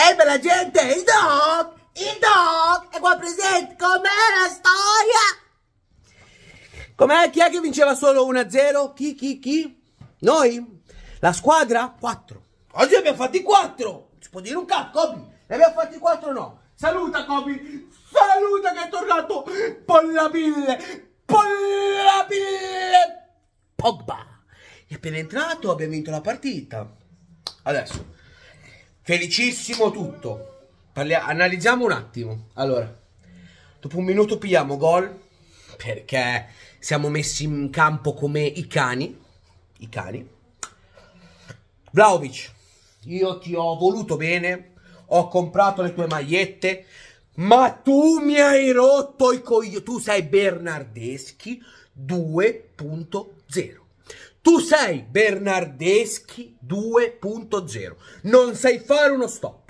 Ehi la gente, il dog, il dog è qua presente, com'è la storia? Com'è? Chi è che vinceva solo 1-0? Chi, chi, chi? Noi? La squadra? 4. Oggi abbiamo fatti 4. Si può dire un cazzo, Kobe? Ne abbiamo fatti 4 o no? Saluta Kobe, saluta che è tornato Pollabille, Pollabille Pogba. E appena entrato, abbiamo vinto la partita. Adesso felicissimo tutto. Parlia- analizziamo un attimo. Allora, dopo un minuto pigliamo gol perché siamo messi in campo come i cani. I cani. Vlaovic, io ti ho voluto bene, ho comprato le tue magliette, ma tu mi hai rotto i coglioni. Tu sei Bernardeschi 2.0. Tu sei Bernardeschi 2.0. Non sai fare uno stop.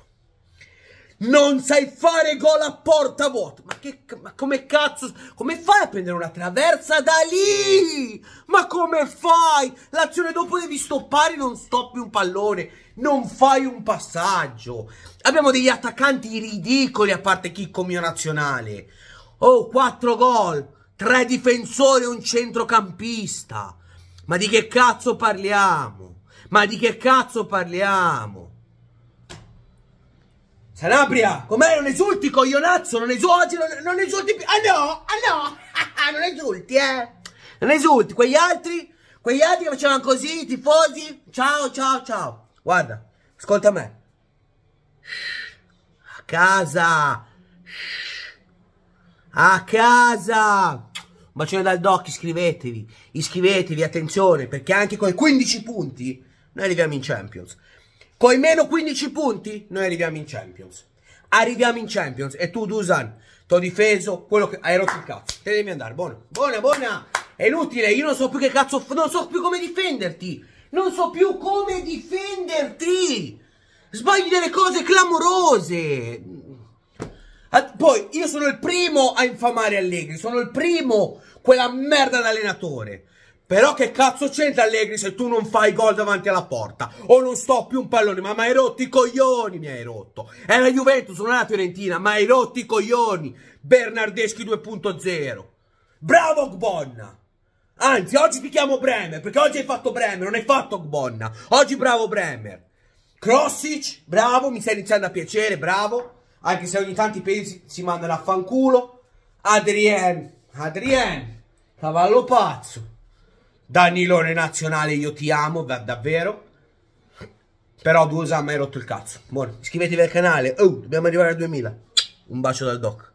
Non sai fare gol a porta vuota. Ma, che, ma come cazzo? Come fai a prendere una traversa da lì? Ma come fai? L'azione dopo devi stoppare, non stoppi un pallone, non fai un passaggio. Abbiamo degli attaccanti ridicoli a parte Chicco mio nazionale. Oh, 4 gol, 3 difensori e un centrocampista. Ma di che cazzo parliamo? Ma di che cazzo parliamo? Sanabria, com'è? Non esulti, coglionazzo, non esulti, non, non esulti più. Ah no, ah no, ah, non esulti, eh. Non esulti, quegli altri, quegli altri che facevano così, i tifosi. Ciao, ciao, ciao. Guarda, ascolta me. A casa. A casa. Bacione dal doc, iscrivetevi, iscrivetevi, attenzione, perché anche con i 15 punti noi arriviamo in Champions. Con i meno 15 punti noi arriviamo in Champions. Arriviamo in Champions e tu Dusan, ti ho difeso, quello che hai rotto il cazzo. Te devi andare, buona, buona, buona. È inutile, io non so più che cazzo, non so più come difenderti. Non so più come difenderti. Sbagli delle cose clamorose sono il primo a infamare Allegri, sono il primo, quella merda d'allenatore. Però che cazzo c'entra Allegri se tu non fai gol davanti alla porta? O non sto più un pallone? Ma mi hai rotto i coglioni, mi hai rotto. È la Juventus, non è la Fiorentina, ma hai rotto i coglioni. Bernardeschi 2.0. Bravo Gbonna! Anzi, oggi ti chiamo Bremer, perché oggi hai fatto Bremer, non hai fatto Gbonna. Oggi bravo Bremer. Crossic, bravo, mi stai iniziando a piacere, bravo anche se ogni tanto i pesi si mandano a fanculo. Adrien, Adrien, cavallo pazzo. Danilone nazionale, io ti amo, davvero. Però Dusan mi hai rotto il cazzo. Buono, iscrivetevi al canale. Oh, dobbiamo arrivare a 2000. Un bacio dal doc.